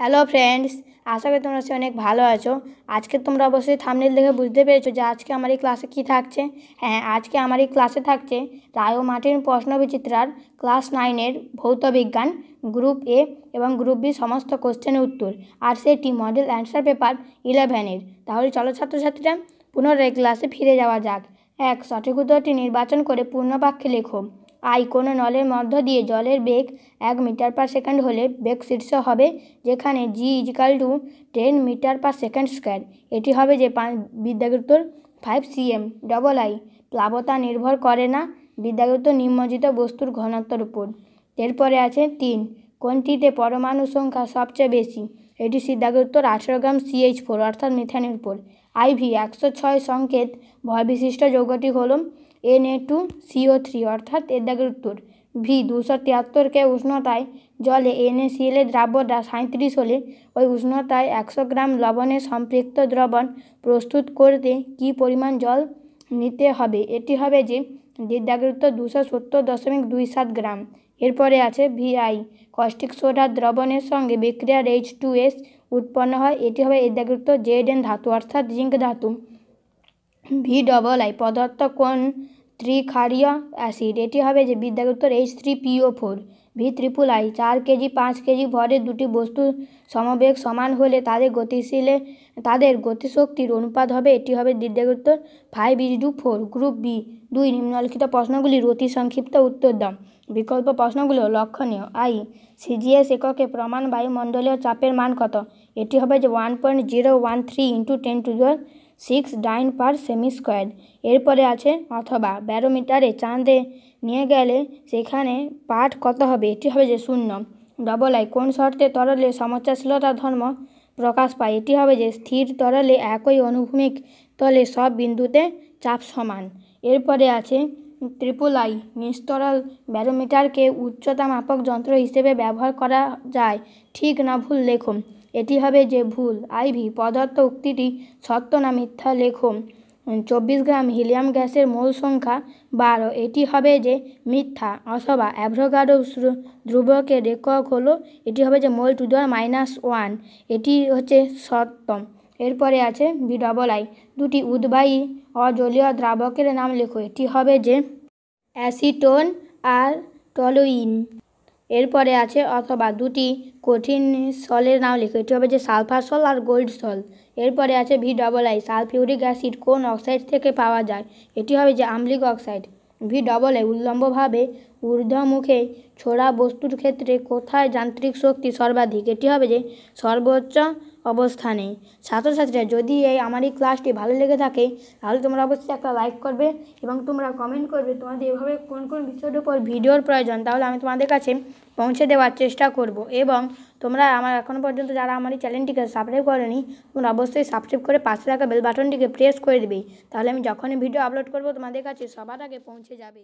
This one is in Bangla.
হ্যালো ফ্রেন্ডস আশা করি তোমরা সে অনেক ভালো আছো আজকে তোমরা অবশ্যই থামনেল দেখে বুঝতে পেরেছো যে আজকে আমার এই ক্লাসে কী থাকছে হ্যাঁ আজকে আমার এই ক্লাসে থাকছে রায় ও মার্টিন প্রশ্নবিচিত্রার ক্লাস নাইনের ভৌত বিজ্ঞান গ্রুপ এ এবং গ্রুপ বি সমস্ত কোশ্চেনের উত্তর আর সেটি মডেল অ্যান্সার পেপার ইলেভেনের তাহলে চলো ছাত্রছাত্রীরা পুনরায় ক্লাসে ফিরে যাওয়া যাক এক সঠিক উত্তরটি নির্বাচন করে পূর্ণবাক্যে লেখো আই কোনো নলের মধ্য দিয়ে জলের বেগ এক মিটার পার সেকেন্ড হলে বেগ শীর্ষ হবে যেখানে G equal to ten metre per second square এটি হবে যে পাঁচ বিদ্যাগুত্তর ফাইভ সিএম ডবল আই প্লাবতা নির্ভর করে না বিদ্যাগুত্ত নিমজ্জিত বস্তুর ঘনত্বর উপর এরপরে আছে তিন কোনটিতে পরমাণু সংখ্যা সবচেয়ে বেশি এটি সিদ্ধাগুত্তর আঠেরো গ্রাম সিএইচ ফোর অর্থাৎ মিথানের উপর আইভি একশো ছয় সংকেত ভয় বিশিষ্ট যৌগটি হল N A two CO three অর্থাৎ এর দাগের উত্তর ভি দুশো তিয়াত্তরকে উষ্ণতায় জলে এনএসিএলের দ্রাবণটা সাঁত্রিশ হলে ওই উষ্ণতায় একশো গ্রাম লবণের সম্পৃক্ত দ্রবণ প্রস্তুত করতে কি পরিমাণ জল নিতে হবে এটি হবে যে দেড় উত্তর দুশো সত্তর দশমিক দুই সাত গ্রাম এরপরে আছে ভিআই কস্টিক সোডার দ্রবণের সঙ্গে বিক্রিয়ার এইচ টু এস উৎপন্ন হয় এটি হবে এর দাগের উত্তর জেড এন ধাতু অর্থাৎ জিঙ্ক ধাতু ভি ডবল আই পদার্থ কোন ত্রিক্ষারীয় অ্যাসিড এটি হবে যে বিদ্যাগুপ্তর H three PO four V triple I চার কেজি পাঁচ কেজি ভরের দুটি বস্তু সমবেগ সমান হলে তাদের গতিশীলে তাদের গতিশক্তির অনুপাত হবে এটি হবে বিদ্যাগুপ্তর five is to four group B দুই নিম্নলিখিত প্রশ্নগুলির অতি সংক্ষিপ্ত উত্তর দাম বিকল্প প্রশ্নগুলো লক্ষণীয় আই সিজিএস এককে প্রমাণ বায়ুমণ্ডলীয় চাপের মান কত এটি হবে যে one point zero one three into ten to six dyne per cm square এরপরে আছে অথবা ব্যারোমিটারে চাঁদে নিয়ে গেলে সেখানে পাঠ কত হবে এটি হবে যে শূন্য ডবল আই কোন শর্তে তরলে সমস্যাশীলতা ধর্ম প্রকাশ পায় এটি হবে যে স্থির তরলে একই অনুভূমিক তলে সব বিন্দুতে চাপ সমান এরপরে আছে ট্রিপল আই নিস্তরল ব্যারোমিটারকে উচ্চতা মাপক যন্ত্র হিসেবে ব্যবহার করা যায় ঠিক না ভুল লেখুন এটি হবে যে ভুল আইভি পদার্থ উক্তিটি সত্য না মিথ্যা লেখো চব্বিশ গ্রাম হিলিয়াম গ্যাসের মূল সংখ্যা বারো এটি হবে যে মিথ্যা অথবা অ্যাভ্রোগাডো ধ্রুবকের রেকর্ড হলো এটি হবে যে মোল টু দেওয়ার মাইনাস ওয়ান এটি হচ্ছে সপ্তম এরপরে আছে বি ডবল আই দুটি উদ্বায়ী অজলীয় দ্রাবকের নাম লেখো এটি হবে যে অ্যাসিটোন আর টলোইন এরপরে আছে অথবা দুটি কঠিন সলের নাম লিখো এটি হবে যে সালফার সল আর গোল্ড সল এরপরে আছে V double I sulphuric acid কোন অক্সাইড থেকে পাওয়া যায় এটি হবে যে আম্লিক অক্সাইড ভি ডবলে এ উল্লম্বভাবে ঊর্ধ্বমুখে ছোড়া বস্তুর ক্ষেত্রে কোথায় যান্ত্রিক শক্তি সর্বাধিক এটি হবে যে সর্বোচ্চ অবস্থানে ছাত্রছাত্রীরা যদি এই আমার এই ক্লাসটি ভালো লেগে থাকে তাহলে তোমরা অবশ্যই একটা লাইক করবে এবং তোমরা কমেন্ট করবে তোমাদের এভাবে কোন কোন বিষয়ের উপর ভিডিওর প্রয়োজন তাহলে আমি তোমাদের কাছে পৌঁছে দেওয়ার চেষ্টা করব এবং তোমরা আমার এখনও পর্যন্ত যারা আমার এই চ্যানেলটিকে সাবস্ক্রাইব করেনি তোমরা অবশ্যই সাবস্ক্রাইব করে পাশে থাকা বেল বাটনটিকে প্রেস করে দেবে তাহলে আমি যখনই ভিডিও আপলোড করবো তোমাদের কাছে সবার আগে পৌঁছে যাবে